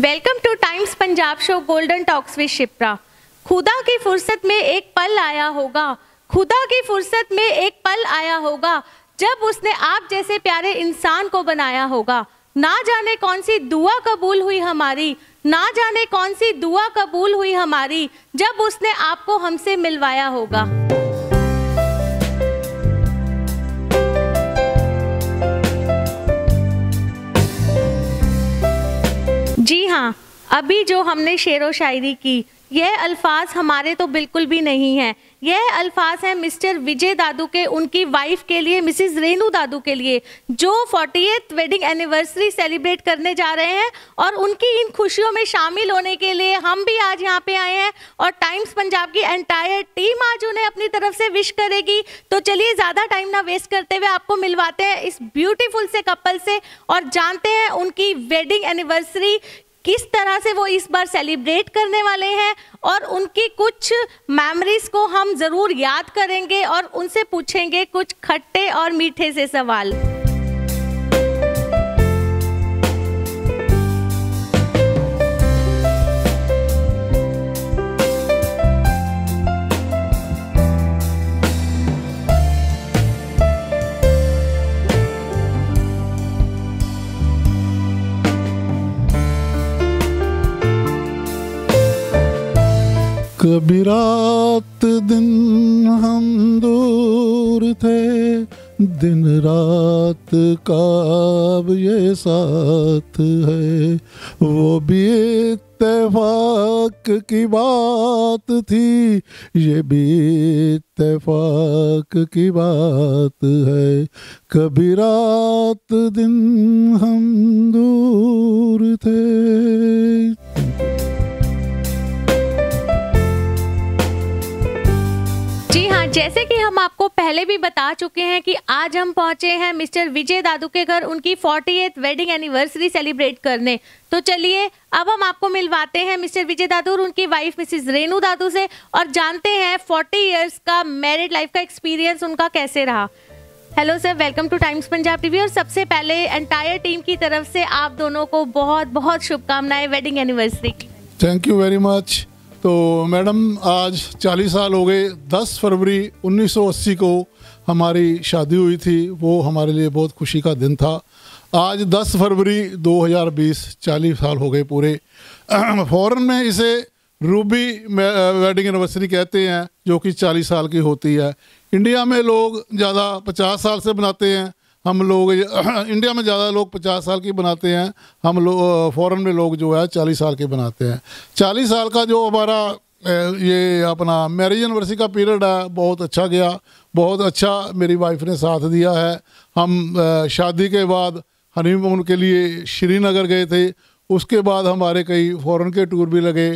Welcome to Times Punjab show golden talks with Shipra खुदा की फुर्सत में एक पल आया होगा खुदा की फुर्सत में एक पल आया होगा जब उसने आप जैसे प्यारे इंसान को बनाया होगा ना जाने कौन सी दुआ कबूल हुई हमारी ना जाने कौन सी दुआ कबूल हुई हमारी जब उसने आपको हमसे मिलवाया होगा अभी जो हमने शेर व शायरी की यह अल्फाज हमारे तो बिल्कुल भी नहीं हैं यह अल्फाज हैं मिस्टर विजय दादू के उनकी वाइफ के लिए मिसिज रेनू दादू के लिए जो फोर्टी वेडिंग एनिवर्सरी सेलिब्रेट करने जा रहे हैं और उनकी इन खुशियों में शामिल होने के लिए हम भी आज यहाँ पे आए हैं और टाइम्स पंजाब की एंटायर टीम आज उन्हें अपनी तरफ से विश करेगी तो चलिए ज़्यादा टाइम ना वेस्ट करते हुए वे आपको मिलवाते हैं इस ब्यूटीफुल से कपल से और जानते हैं उनकी वेडिंग एनिवर्सरी किस तरह से वो इस बार सेलिब्रेट करने वाले हैं और उनकी कुछ मेमोरीज को हम ज़रूर याद करेंगे और उनसे पूछेंगे कुछ खट्टे और मीठे से सवाल कभी रात दिन हम दूर थे दिन रात का अब ये साथ है वो भी इतफाक की बात थी ये भी इतफाक की बात है कभी रात दिन हम दूर थे जैसे कि हम आपको पहले भी बता चुके हैं कि आज हम पहुंचे हैं मिस्टर विजय दादू के घर उनकी फोर्टी वेडिंग एनिवर्सरी सेलिब्रेट करने तो चलिए अब हम आपको मिलवाते हैं मिस्टर विजय दादू और उनकी वाइफ मिसेस रेनू दादू से और जानते हैं फोर्टी इयर्स का मैरिड लाइफ का एक्सपीरियंस उनका कैसे रहा hello sir welcome to Times Punjab TV और सबसे पहले एंटायर टीम की तरफ से आप दोनों को बहुत बहुत शुभकामनाएं वेडिंग एनिवर्सरी की थैंक यू वेरी मच तो मैडम आज 40 साल हो गए 10 फरवरी 1980 को हमारी शादी हुई थी वो हमारे लिए बहुत खुशी का दिन था आज 10 फरवरी 2020 40 साल हो गए पूरे फ़ौरन में इसे रूबी वेडिंग एनिवर्सरी कहते हैं जो कि 40 साल की होती है इंडिया में लोग ज़्यादा 50 साल से बनाते हैं हम लोग इंडिया में ज़्यादा लोग पचास साल की बनाते हैं हम लोग फॉरन में लोग जो है चालीस साल के बनाते हैं चालीस साल का जो हमारा ये अपना मैरिज एनिवर्सरी का पीरियड है बहुत अच्छा गया बहुत अच्छा मेरी वाइफ ने साथ दिया है हम शादी के बाद हनीमून के लिए श्रीनगर गए थे उसके बाद हमारे कई फॉरेन के टूर भी लगे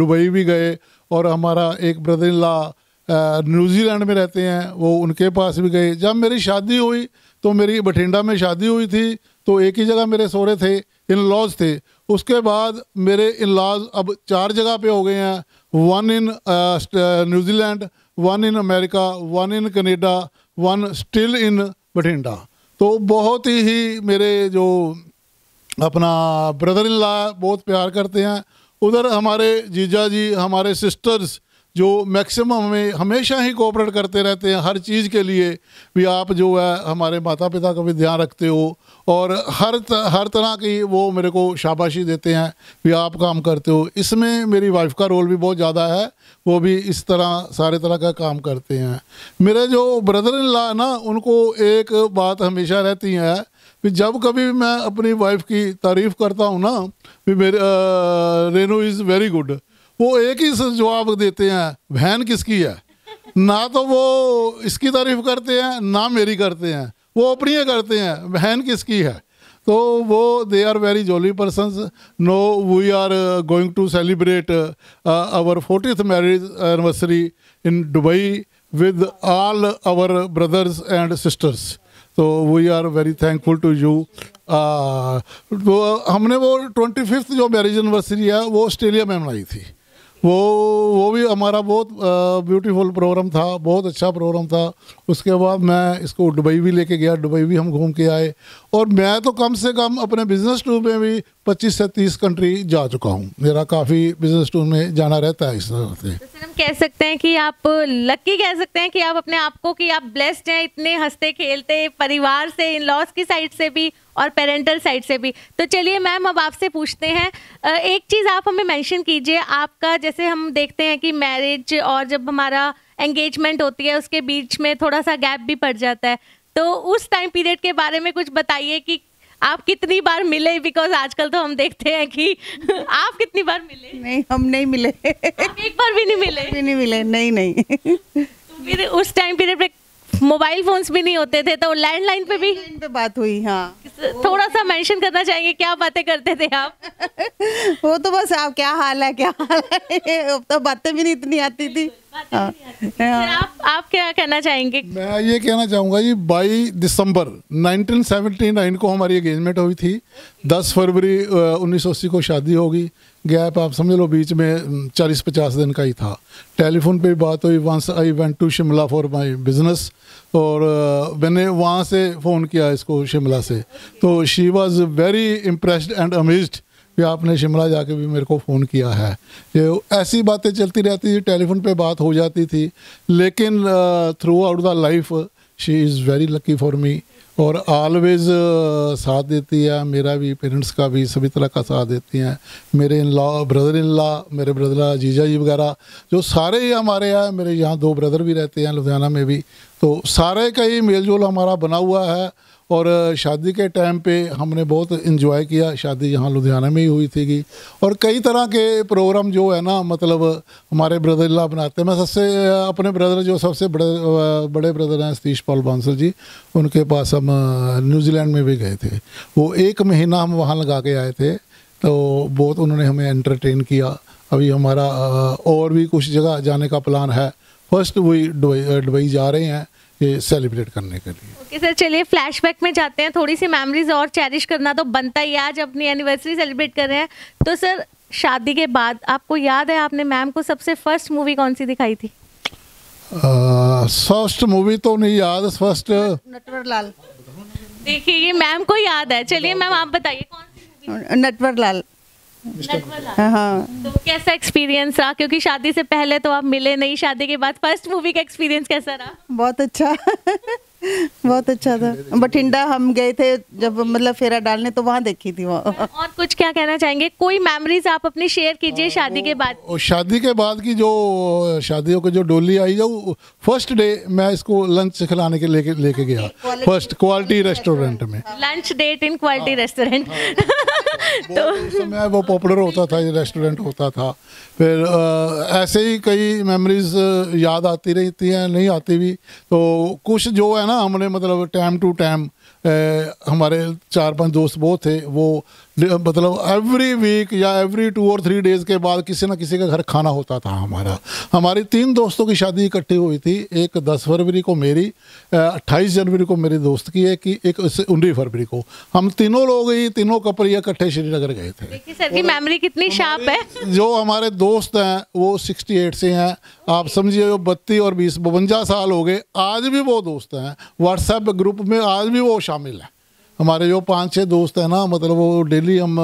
दुबई भी गए और हमारा एक ब्रदर ला न्यूजीलैंड में रहते हैं वो उनके पास भी गए जब मेरी शादी हुई तो मेरी बठिंडा में शादी हुई थी तो एक ही जगह मेरे सोरे थे इन लॉज थे उसके बाद मेरे इन लॉज अब चार जगह पे हो गए हैं one in New Zealand one in America one in Canada one still in Bathinda तो बहुत ही मेरे जो अपना ब्रदर इन ला बहुत प्यार करते हैं उधर हमारे जीजा जी हमारे सिस्टर्स जो मैक्सिमम हमें हमेशा ही कोऑपरेट करते रहते हैं हर चीज़ के लिए भी आप जो है हमारे माता पिता का भी ध्यान रखते हो और हर त, हर तरह की वो मेरे को शाबाशी देते हैं भी आप काम करते हो इसमें मेरी वाइफ का रोल भी बहुत ज़्यादा है वो भी इस तरह सारे तरह का काम करते हैं मेरे जो ब्रदर इन ला ना उनको एक बात हमेशा रहती है कि जब कभी मैं अपनी वाइफ की तारीफ़ करता हूँ ना भी मेरे रेनू इज़ वेरी गुड वो एक ही जवाब देते हैं बहन किसकी है ना तो वो इसकी तारीफ करते हैं ना मेरी करते हैं वो अपनी करते हैं बहन किसकी है तो वो they are very jolly person no we are going to celebrate our fortieth marriage anniversary in Dubai with all our brothers and sisters तो we are very thankful to you तो हमने वो ट्वेंटी फिफ्थ जो marriage anniversary है वो Australia में मनाई थी वो वो भी हमारा बहुत ब्यूटीफुल प्रोग्राम था बहुत अच्छा प्रोग्राम था उसके बाद मैं इसको दुबई भी लेके गया दुबई भी हम घूम के आए और मैं तो कम से कम अपने बिजनेस टूर में भी 25 से 30 कंट्री जा चुका हूँ मेरा काफ़ी बिजनेस टूर में जाना रहता है इस तरह से तो हम कह सकते हैं कि आप लकी कह सकते हैं कि आप अपने आप को कि आप ब्लेस्ड हैं इतने हंसते खेलते परिवार से इन लॉस की साइड से भी और पेरेंटल साइड से भी तो चलिए मैम अब आपसे पूछते हैं एक चीज़ आप हमें मेंशन कीजिए आपका जैसे हम देखते हैं कि मैरिज और जब हमारा एंगेजमेंट होती है उसके बीच में थोड़ा सा गैप भी पड़ जाता है तो उस टाइम पीरियड के बारे में कुछ बताइए कि आप कितनी बार मिले बिकॉज आजकल तो हम देखते हैं कि आप कितनी बार मिले नहीं हम नहीं मिले आप एक बार भी नहीं मिले भी नहीं मिले नहीं नहीं तो फिर उस टाइम पीरियड पे मोबाइल फोन्स भी नहीं होते थे तो लैंडलाइन पे भी पे बात हुई हाँ तो थोड़ा सा मेंशन करना चाहेंगे क्या बातें करते थे आप वो तो बस आप क्या हाल है क्या हाल है तो बातें भी नहीं इतनी आती थी हाँ। हाँ। आप आप क्या कहना चाहेंगे मैं ये कहना चाहूँगा जी बाई दिसंबर 1979 को हमारी एंगेजमेंट हुई थी 10 फरवरी उन्नीस को शादी होगी गैप आप समझ लो बीच में 40-50 दिन का ही था टेलीफोन पे बात हुई once I went to Shimla for my business और मैंने वहाँ से फ़ोन किया इसको शिमला से तो she was very impressed and amazed कि आपने शिमला जाके भी मेरे को फ़ोन किया है ये ऐसी बातें चलती रहती थी टेलीफोन पे बात हो जाती थी लेकिन throughout the life she is very lucky for me और ऑलवेज़ साथ देती है मेरा भी पेरेंट्स का भी सभी तरह का साथ देती हैं मेरे in law brother in law मेरे ब्रदर जीजा जी वगैरह जो सारे ही हमारे यहाँ मेरे यहाँ दो ब्रदर भी रहते हैं लुधियाना में भी तो सारे का ही मेल जोल हमारा बना हुआ है और शादी के टाइम पे हमने बहुत इन्जॉय किया शादी यहाँ लुधियाना में ही हुई थी और कई तरह के प्रोग्राम जो है ना मतलब हमारे ब्रदर ला बनाते हैं मैं सबसे अपने ब्रदर जो सबसे बड़े बड़े ब्रदर हैं सतीश पाल बांसल जी उनके पास हम न्यूजीलैंड में भी गए थे वो एक महीना हम वहाँ लगा के आए थे तो बहुत उन्होंने हमें एंटरटेन किया अभी हमारा और भी कुछ जगह जाने का प्लान है फर्स्ट वही दुबई जा रहे हैं सेलिब्रेट करने के लिए ओके सर चलिए फ्लैशबैक में जाते हैं थोड़ी सी मेमोरीज और चेरिश करना तो बनता ही आज अपनी एनिवर्सरी सेलिब्रेट कर रहे हैं तो सर शादी के बाद आपको याद है आपने मैम को सबसे फर्स्ट मूवी कौन सी दिखाई थी फर्स्ट uh, मूवी तो नहीं याद फर्स्ट नटवरलाल देखिए ये मैम को याद है चलिए मैम आप बताइए कौन सी नटवरलाल हाँ, हाँ तो कैसा एक्सपीरियंस रहा क्योंकि शादी से पहले तो आप मिले नहीं शादी के बाद फर्स्ट मूवी का एक्सपीरियंस कैसा रहा बहुत अच्छा बहुत अच्छा था बठिंडा हम गए थे जब मतलब फेरा डालने तो वहाँ देखी थी वो और कुछ क्या कहना चाहेंगे कोई मेमोरीज आप अपनी शेयर कीजिए हाँ, शादी के बाद शादी के बाद की जो शादियों की जो डोली आई जो फर्स्ट डे मैं इसको लंच खिलाने के लेके लेके गया फर्स्ट क्वालिटी रेस्टोरेंट में lunch date in Quality restaurant तो समय वो पॉपुलर होता था ये रेस्टोरेंट होता था फिर आ, ऐसे ही कई मेमोरीज याद आती रहती हैं नहीं आती भी तो कुछ जो है ना हमने मतलब टाइम टू टाइम हमारे चार पांच दोस्त बहुत थे वो मतलब एवरी वीक या एवरी टू और थ्री डेज़ के बाद किसी ना किसी का घर खाना होता था हमारा हमारी तीन दोस्तों की शादी इकट्ठी हुई थी एक दस फरवरी को मेरी अट्ठाईस जनवरी को मेरी दोस्त की है कि एक उन्नीस फरवरी को हम तीनों लोग ही तीनों कपल ये इकट्ठे श्रीनगर गए थे मेमरी मेमोरी कितनी शार्प है जो हमारे दोस्त हैं वो सिक्सटी एट से हैं आप समझिए जो बत्तीस और बीस बवंजा साल हो गए आज भी वो दोस्त हैं व्हाट्सएप ग्रुप में आज भी वो शामिल है हमारे जो पांच छह दोस्त हैं ना मतलब वो डेली हम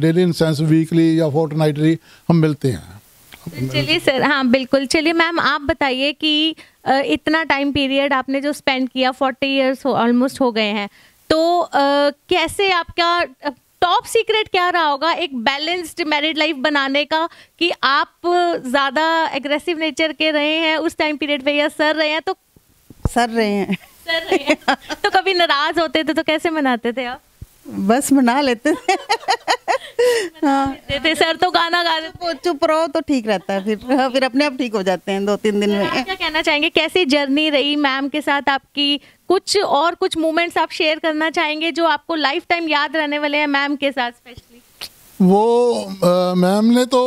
डेली इन सेंस वीकली या फोर्ट नाइटली हम मिलते हैं तो चलिए सर हाँ बिल्कुल चलिए मैम आप बताइए कि इतना टाइम पीरियड आपने जो स्पेंड किया फोर्टी इयर्स ऑलमोस्ट हो गए हैं तो आ, कैसे आपका टॉप सीक्रेट क्या रहा होगा एक बैलेंस्ड मैरिड लाइफ बनाने का कि आप ज़्यादा एग्रेसिव नेचर के रहे हैं उस टाइम पीरियड पे या सर रहे हैं तो सर रहे हैं तो कभी नाराज होते थे तो कैसे मनाते थे आप बस मना लेते थे हाँ सर तो गाना गा रहे चुप रहो तो ठीक रहता है फिर हाँ, फिर अपने आप ठीक हो जाते हैं दो तीन दिन में क्या कहना चाहेंगे कैसी जर्नी रही मैम के साथ आपकी कुछ और कुछ मोमेंट्स आप शेयर करना चाहेंगे जो आपको लाइफ टाइम याद रहने वाले हैं मैम के साथ स्पेशली वो मैम ने तो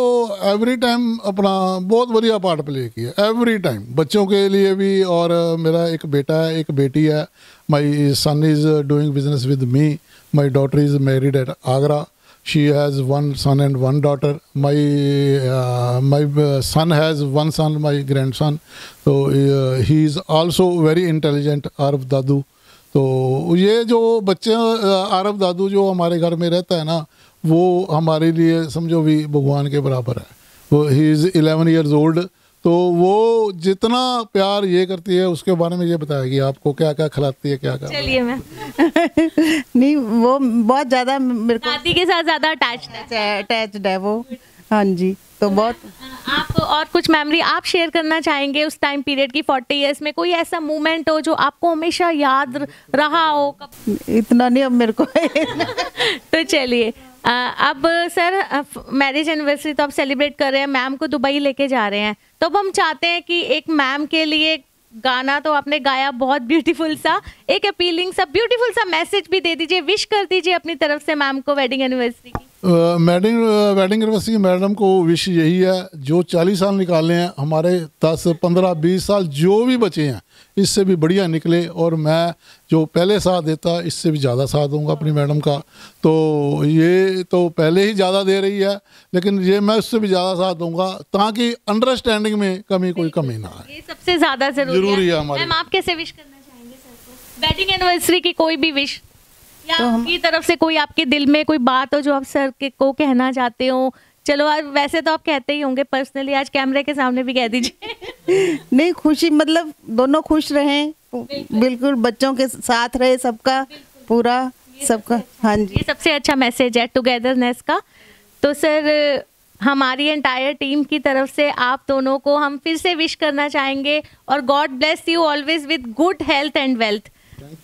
एवरी टाइम अपना बहुत बढ़िया पार्ट प्ले किया एवरी टाइम बच्चों के लिए भी और मेरा एक बेटा है एक बेटी है my son is doing business with me my daughter is married at Agra she has one son and one daughter my my son has one son my grandson तो he is also very intelligent intelligent दादू तो ये जो बच्चे आरफ दादू जो हमारे घर में रहता है ना वो हमारे लिए समझो भी भगवान के बराबर है वो he is eleven years old तो वो जितना प्यार ये करती है उसके बारे में ये बताएगी आपको क्या क्या खिलाती है क्या क्या चलिए मैं नहीं वो बहुत ज़्यादा मेरे को के साथ ज़्यादा अटैच है अटैच्ड है वो हाँ जी तो बहुत आप और कुछ मेमोरी आप शेयर करना चाहेंगे उस टाइम पीरियड की फोर्टी इयर्स में कोई ऐसा मोमेंट हो जो आपको हमेशा याद रहा हो कब? इतना नहीं अब मेरे को तो चलिए अब सर मैरिज एनिवर्सरी तो आप सेलिब्रेट कर रहे हैं मैम को दुबई लेके जा रहे हैं तो अब हम चाहते हैं कि एक मैम के लिए गाना तो आपने गाया बहुत ब्यूटीफुल सा एक अपीलिंग सा ब्यूटीफुल सा मैसेज भी दे दीजिए विश कर दीजिए अपनी तरफ से मैम को वेडिंग एनिवर्सरी की मैडिंग वेडिंग एनिवर्सरी मैडम को विश यही है जो 40 साल निकाले हैं हमारे 10 15 20 साल जो भी बचे हैं इससे भी बढ़िया निकले और मैं जो पहले साथ देता इससे भी ज़्यादा साथ दूंगा अपनी मैडम का तो ये तो पहले ही ज़्यादा दे रही है लेकिन ये मैं उससे भी ज़्यादा साथ दूंगा ताकि अंडरस्टैंडिंग में कमी कोई कमी ना आए सबसे ज़्यादा जरूरी है हमारे आप कैसे विश करना चाहेंगे वेडिंग एनिवर्सरी की कोई भी विश या तो हम... आपकी तरफ से कोई आपके दिल में कोई बात हो जो आप सर के को कहना चाहते हो चलो आज वैसे तो आप कहते ही होंगे पर्सनली आज कैमरे के सामने भी कह दीजिए नहीं खुशी मतलब दोनों खुश रहे बिल्कुल, बिल्कुल बच्चों के साथ रहे सबका पूरा सबका हाँ जी ये सबसे अच्छा मैसेज है टुगेदरनेस का तो सर हमारी एंटायर टीम की तरफ से आप दोनों को हम फिर से विश करना चाहेंगे और God bless you always with good health and wealth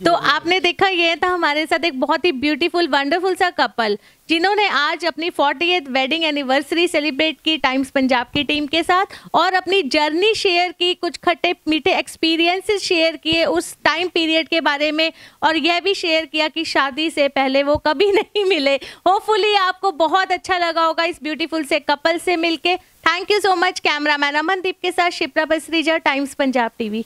तो आपने देखा ये था हमारे साथ एक बहुत ही ब्यूटीफुल वंडरफुल सा कपल जिन्होंने आज अपनी फोर्टी वेडिंग एनिवर्सरी सेलिब्रेट की टाइम्स पंजाब की टीम के साथ और अपनी जर्नी शेयर की कुछ खट्टे मीठे एक्सपीरियंसेस शेयर किए उस टाइम पीरियड के बारे में और यह भी शेयर किया कि शादी से पहले वो कभी नहीं मिले होपफुली आपको बहुत अच्छा लगा होगा इस ब्यूटीफुल से कपल से मिलके thank you so much cameraman Amandeep के साथ शिप्रा बसरीजा टाइम्स पंजाब टीवी